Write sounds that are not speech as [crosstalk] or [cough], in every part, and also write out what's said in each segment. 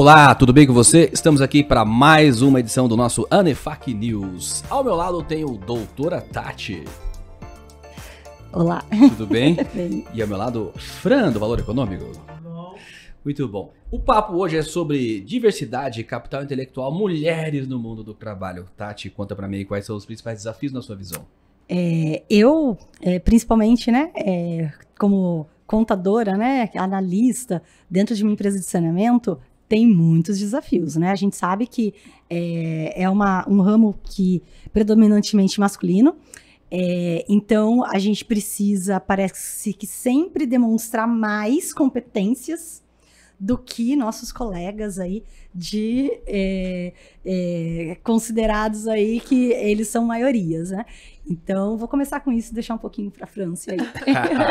Olá, tudo bem com você? Estamos aqui para mais uma edição do nosso Anefac News. Ao meu lado tem o doutora Tati. Olá. Tudo bem? [laughs] bem. E ao meu lado, Fran, do Valor Econômico. Bom. Muito bom. O papo hoje é sobre diversidade, capital intelectual, mulheres no mundo do trabalho. Tati, conta para mim quais são os principais desafios na sua visão. É, eu, é, principalmente, né, é, como contadora, né, analista dentro de uma empresa de saneamento, tem muitos desafios, né? A gente sabe que é, é uma, um ramo que predominantemente masculino. É, então a gente precisa, parece que sempre demonstrar mais competências do que nossos colegas aí de é, é, considerados aí que eles são maiorias, né? Então, vou começar com isso e deixar um pouquinho para a França aí.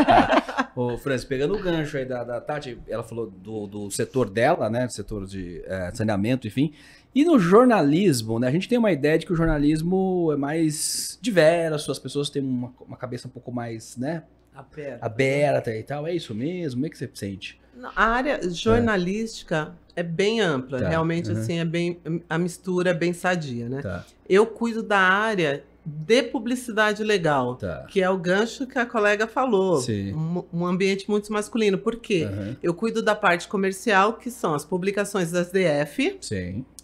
[laughs] Ô, França, pegando o gancho aí da, da Tati, ela falou do, do setor dela, né? Setor de é, saneamento, enfim. E no jornalismo, né? A gente tem uma ideia de que o jornalismo é mais diverso, as pessoas têm uma, uma cabeça um pouco mais, né? Aberta. Aberta e tal. É isso mesmo? Como é que você sente? A área é. jornalística é, é bem ampla, tá. realmente uhum. assim é bem a mistura é bem sadia, né? Tá. Eu cuido da área de publicidade legal, tá. que é o gancho que a colega falou, um, um, ambiente muito masculino. Por quê? Uhum. Eu cuido da parte comercial, que são as publicações das DF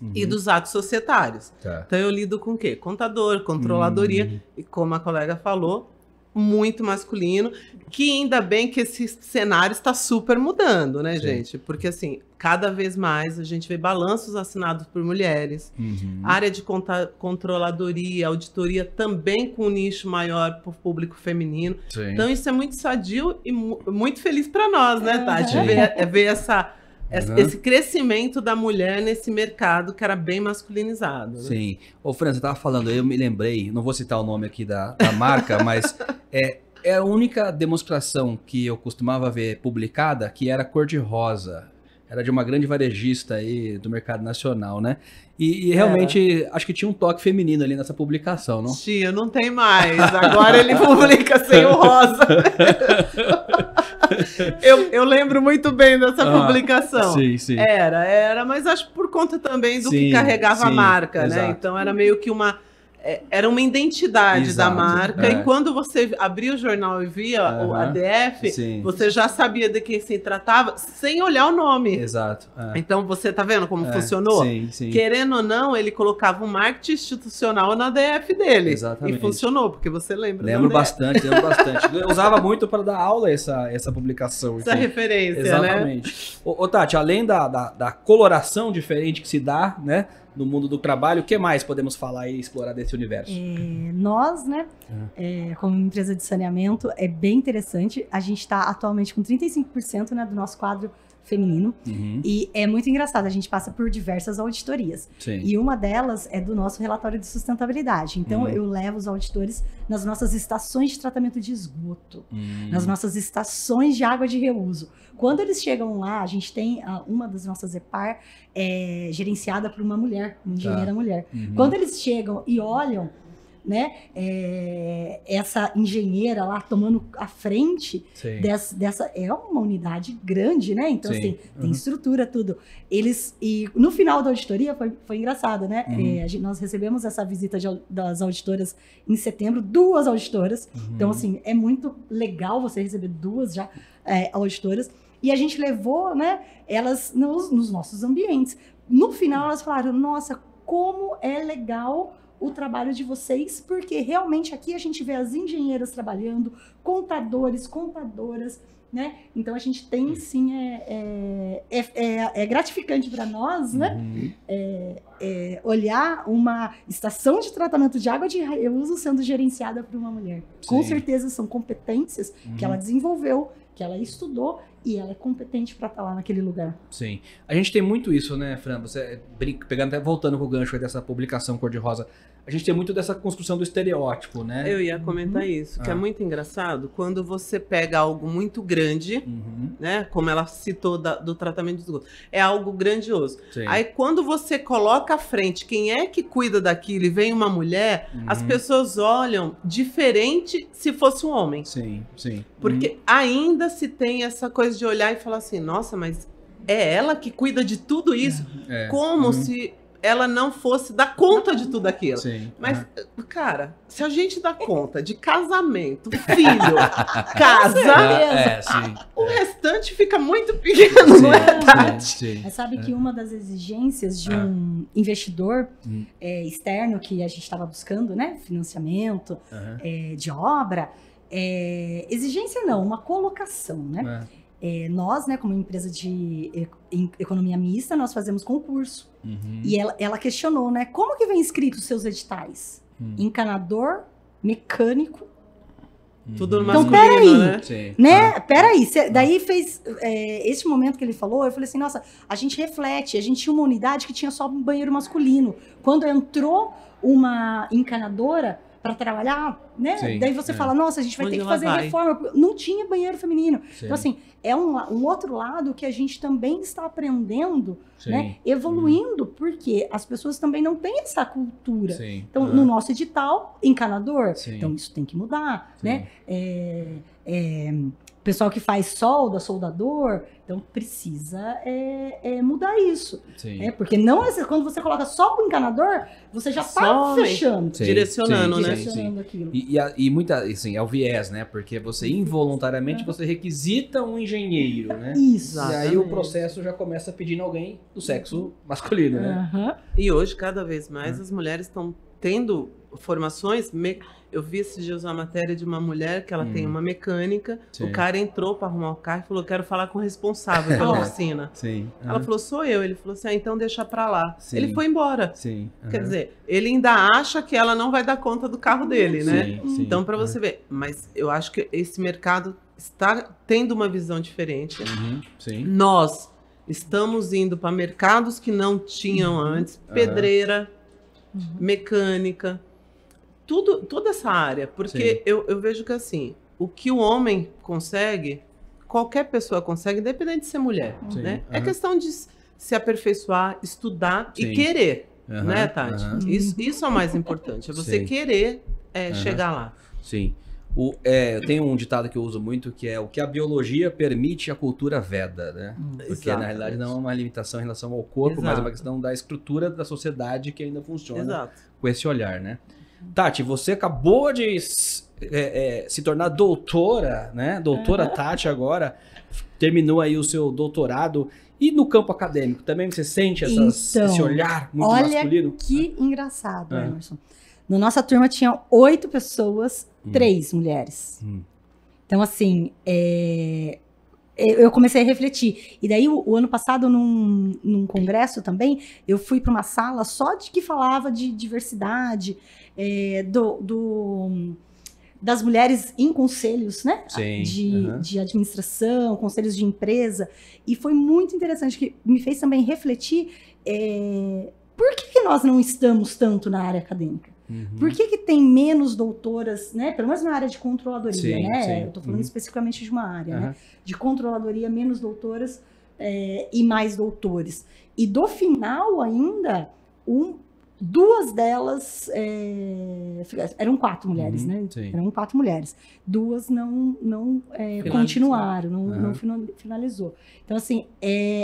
uhum. e dos atos societários. Tá. Então eu lido com o quê? Contador, controladoria hum. e como a colega falou, muito masculino, que ainda bem que esse cenário está super mudando, né, Sim. gente? Porque assim, cada vez mais a gente vê balanços assinados por mulheres, uhum. área de controladoria, auditoria também com um nicho maior para o público feminino. Sim. Então isso é muito sadio e mu muito feliz para nós, né, Tati? Ver, é ver essa esse crescimento da mulher nesse mercado que era bem masculinizado. Né? Sim. Ô, Fran, você estava falando, eu me lembrei, não vou citar o nome aqui da, da marca, [laughs] mas é, é a única demonstração que eu costumava ver publicada que era cor-de-rosa. Era de uma grande varejista aí do mercado nacional, né? E, e é. realmente, é. acho que tinha um toque feminino ali nessa publicação, não? Tinha, não tem mais. Agora ele [laughs] publica sem o rosa. [laughs] eu, eu lembro muito bem dessa ah, publicação. Sim, sim. Era, era, mas acho por conta também do sim, que carregava sim, a marca, né? exato. né? Então era meio que uma é, era uma identidade Exato, da marca. É. E quando você abria o jornal e via uhum, o ADF, sim. você já sabia de quem se tratava sem olhar o nome. Exato. É. Então você tá vendo como é, funcionou? Sim, sim. Querendo ou não, ele colocava o um marketing institucional na ADF dele. Exatamente. E funcionou, porque você lembra. Lembro bastante, lembro bastante. Eu usava muito para dar aula essa, essa publicação. Essa referência. Né? Exatamente. Né? Ô, ô, Tati, além da, da, da coloração diferente que se dá, né? no mundo do trabalho. O que mais podemos falar e explorar desse universo? É, nós, né, é. É, como empresa de saneamento, é bem interessante. A gente está atualmente com 35% né, do nosso quadro feminino. Uhum. E é muito engraçado, a gente passa por diversas auditorias. Sim. E uma delas é do nosso relatório de sustentabilidade. Então, uhum. eu levo os auditores nas nossas estações de tratamento de esgoto, uhum. nas nossas estações de água de reuso. Quando eles chegam lá, a gente tem ah, uma das nossas EPAR é, eh, gerenciada por uma mulher, uma engenheira tá. mulher. Uhum. Quando eles chegam e olham né? É, essa engenheira lá tomando a frente dessa, dessa, É uma unidade grande, né? Então, Sim. assim, tem uhum. estrutura, tudo. Eles. E no final da auditoria foi, foi engraçado, né? Uhum. É, gente, nós recebemos essa visita de, das auditoras em setembro, duas auditoras. Uhum. Então, assim, é muito legal você receber duas já é, auditoras. E a gente levou, né, elas nos, nos nossos ambientes. No final, elas falaram: nossa, como é legal o trabalho de vocês, porque realmente aqui a gente vê as engenheiras trabalhando, contadores, contadoras, né? Então a gente tem sim é, é, é, é, é gratificante para nós, né? Uhum. É, é, olhar uma estação de tratamento de água de reuso sendo gerenciada por uma mulher. Com certeza são competências uhum. que ela uhum. desenvolveu, que ela estudou e ela é competente para estar tá lá naquele lugar. Sim. A gente tem muito isso, né, Fran? Você é, pegando até voltando com o gancho dessa publicação cor de rosa a gente tem muito dessa construção do estereótipo, né? Eu ia uhum. comentar uhum. isso, que é ah. é muito engraçado quando você pega algo muito grande, uhum. né? Como ela citou da, do tratamento de esgoto, é algo grandioso. Sim. Aí quando você coloca à frente quem é que cuida daquilo e vem uma mulher, uhum. as pessoas olham diferente se fosse um homem. Sim, sim. Porque uhum. ainda se tem essa coisa de olhar e falar assim, nossa, mas é ela que cuida de tudo isso. É. Como uhum. se ela não fosse dar conta de tudo aquilo. Sim. Mas, cara, se a gente dá conta de casamento, filho, [laughs] casa, é, é, o é. restante fica muito pequeno, sim, não é, Tati? Sim, sabe que é. uma das exigências de é. um investidor hum. externo que a gente estava buscando, né? Financiamento uhum. de obra, exigência não, uma colocação, né? É, nós, né, como empresa de economia mista, nós fazemos concurso. Uhum. E ela, ela, questionou, né, como que vem escrito os seus editais? Uhum. Encanador, mecânico. Tudo no então, peraí, né? né? Ah. Peraí, cê, ah. daí fez é, esse momento que ele falou, eu falei assim, nossa, a gente reflete, a gente tinha uma unidade que tinha só um banheiro masculino. Quando entrou uma encanadora para trabalhar né? Sim, Daí você é. fala, nossa, a gente vai Onde ter que fazer vai? reforma. Não tinha banheiro feminino. Sim. Então, assim, é um, um, outro lado que a gente também está aprendendo, Sim. né? Uhum. Evoluindo, porque as pessoas também não têm essa cultura. Então, uhum. no nosso edital, encanador. Então, isso tem que mudar, né? É, é, pessoal que faz solda, soldador, então precisa é, é mudar isso. Sim. É, porque não é, quando você coloca só o encanador, você já está fechando. Sim, direcionando, sim, né? Direcionando aquilo. E, e, e, a, e, muita, assim, é o viés, né? Porque você uhum. involuntariamente uhum. você requisita um engenheiro, né? Exatamente. E aí o processo já começa pedindo alguém do sexo masculino, né? Uhum. E hoje, cada vez mais, uhum. as mulheres estão tendo formações. Me... Eu vi esses dias uma matéria de uma mulher que ela hum. tem uma mecânica. Sim. O cara entrou para arrumar o carro e falou: Quero falar com o responsável pela [laughs] é. oficina. Sim. Uhum. Ela falou: Sou eu. Ele falou assim: ah, Então deixa para lá. Sim. Ele foi embora. Uhum. Quer dizer, ele ainda acha que ela não vai dar conta do carro dele, né? Então, para você uhum. ver. Mas eu acho que esse mercado está tendo uma visão diferente. Uhum, Nós estamos indo para mercados que não tinham uhum. antes pedreira uhum. mecânica, tudo, toda essa área. Porque eu, eu vejo que assim, o que o homem consegue, qualquer pessoa consegue, independente de ser mulher. né? Uhum. É questão de se aperfeiçoar, estudar Sim. e querer. Uhum, né, Tati? Isso, isso é o mais importante, é você Sim. querer é, chegar lá. Sim. O, é, eu tenho um ditado que eu uso muito que é o que a biologia permite a cultura veda, né? Hum, Porque na realidade não é uma limitação em relação ao corpo, Exato. mas é uma questão da estrutura da sociedade que ainda funciona Exato. com esse olhar, né? Tati, você acabou de é, é, se tornar doutora, né? Doutora uhum. Tati agora terminou aí o seu doutorado e no campo acadêmico também você sente essas, então, esse olhar muito olha masculino? Olha que engraçado, ah. Emerson. Na nossa turma tinha oito pessoas, hum. três mulheres. Hum. Então, assim, é, é... eu comecei a refletir. E daí, o, o ano passado, num, num, congresso também, eu fui para uma sala só de que falava de diversidade, é, do, do, das mulheres em conselhos, né? Sim, de, de administração, conselhos de empresa. E foi muito interessante, que me fez também refletir. É, por que, que nós não estamos tanto na área acadêmica? Uhum. Por que, que tem menos doutoras, né? Pelo menos na área de controladoria, sim, né? Sim. Eu estou falando uhum. especificamente de uma área, uhum. né? De controladoria, menos doutoras é, e mais doutores. E do final ainda, um, duas delas é, eram quatro mulheres, uhum, né? Sim. Eram quatro mulheres. Duas não não é, continuaram, não, não finalizou. Então assim,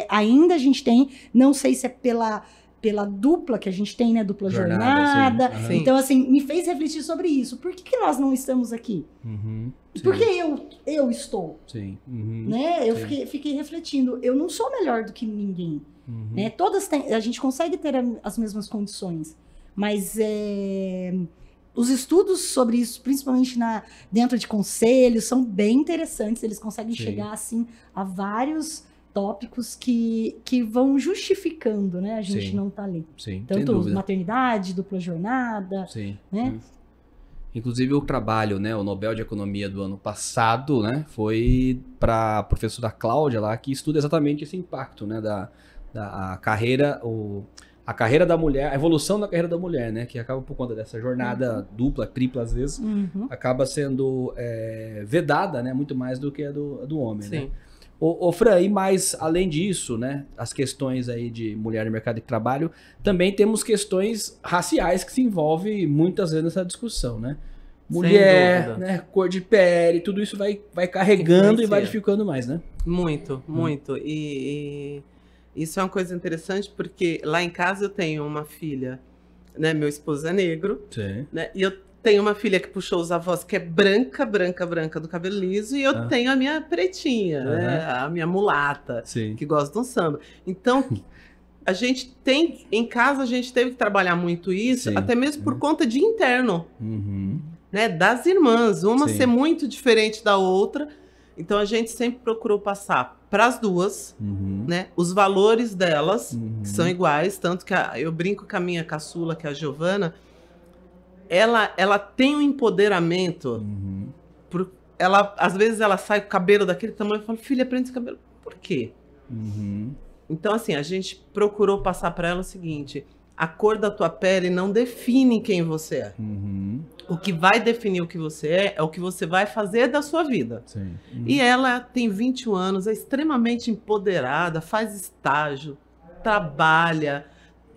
ainda a gente tem, não sei se é pela pela dupla que a gente tem, né? Dupla jornada. jornada. Sim. Então, assim, me fez refletir sobre isso. Por que, que nós não estamos aqui? Uhum, Por que eu, eu estou? Sim. Uhum, né? Eu sim. Fiquei, fiquei refletindo. Eu não sou melhor do que ninguém. Uhum. Né? Todas têm. a gente consegue ter as mesmas condições, mas é, os estudos sobre isso, principalmente na, dentro de conselhos, são bem interessantes. Eles conseguem Sim. chegar assim a vários tópicos que, que vão justificando, né? A gente Sim. não tá ali. Sim, Tanto maternidade, dupla jornada, Sim. né? Inclusive o trabalho, né, o Nobel de Economia do ano passado, né, foi para a professora Cláudia lá que estuda exatamente esse impacto, né, da, da carreira, o, a carreira da mulher, a evolução da carreira da mulher, né, que acaba por conta dessa jornada uhum. dupla, tripla às vezes, uhum. acaba sendo é, vedada, né, muito mais do que a do, a do homem, né? Sim. né. Ô, ô Fran, e mais além disso, né? As questões aí de mulher no mercado de trabalho, também temos questões raciais que se envolvem muitas vezes nessa discussão, né? Mulher, né, cor de pele, tudo isso vai, vai carregando e vai dificultando mais, né? Muito, hum. muito. Hum. E, e isso é uma coisa interessante porque lá em casa eu tenho uma filha né? Meu esposo é negro, Sim. né? E eu tenho uma filha que puxou os avós, que é branca, branca, branca do cabelo liso, e eu ah. tenho a minha pretinha, uhum. né? a minha mulata, Sim. que gosta de um samba. Então, a gente tem, em casa, a gente teve que trabalhar muito isso, Sim. até mesmo por uhum. conta de interno, uhum. né? das irmãs, uma Sim. ser muito diferente da outra. Então, a gente sempre procurou passar para as duas, uhum. né? Os valores delas, que são uhum. iguais, tanto que a, eu brinco com a minha caçula, que é a Giovana, ela, ela tem um empoderamento. Uhum. Por, ela, às vezes ela sai com o cabelo daquele tamanho e fala, filha, prende esse cabelo. Por quê? Uhum. Então, assim, a gente procurou passar para ela o seguinte: a cor da tua pele não define quem você é. Uhum. O que vai definir o que você é é o que você vai fazer da sua vida. Uhum. E ela tem 21 anos, é extremamente empoderada, faz estágio, trabalha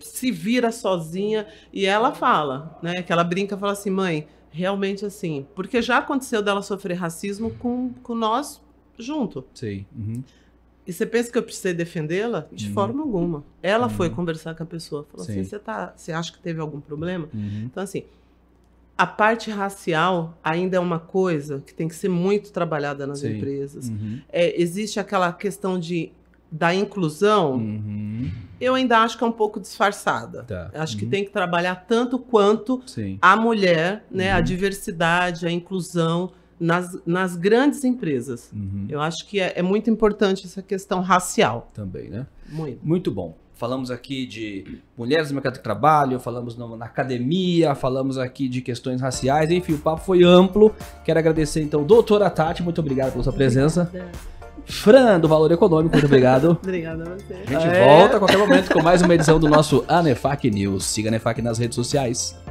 se vira sozinha. E ela fala, né? Que ela brinca fala assim, mãe, realmente assim. Porque já aconteceu dela sofrer racismo com, com nós junto. Sim. Uhum. E você pensa que eu precisei defendê-la? De uhum. forma alguma. Ela uhum. foi conversar com a pessoa. Falou Sim. assim: você tá, você acha que teve algum problema? Uhum. Então, assim, a parte racial ainda é uma coisa que tem que ser muito trabalhada nas Sim. empresas. Uhum. É, existe aquela questão de da inclusão, uhum. eu ainda acho que é um pouco disfarçada. Tá. Acho uhum. que tem que trabalhar tanto quanto Sim. a mulher, né, uhum. a diversidade, a inclusão nas, nas grandes empresas. Uhum. Eu acho que é, é, muito importante essa questão racial. Também, né? Muito. Muito bom. Falamos aqui de mulheres no mercado de trabalho, falamos no, na academia, falamos aqui de questões raciais, enfim, o papo foi amplo. Quero agradecer então, doutora Tati, muito obrigado pela sua presença. Obrigada. Fran, do Valor Econômico, muito obrigado. [laughs] Obrigada a você. A gente é. volta a qualquer momento com mais uma edição do nosso Anefac News. Siga a Anefac nas redes sociais.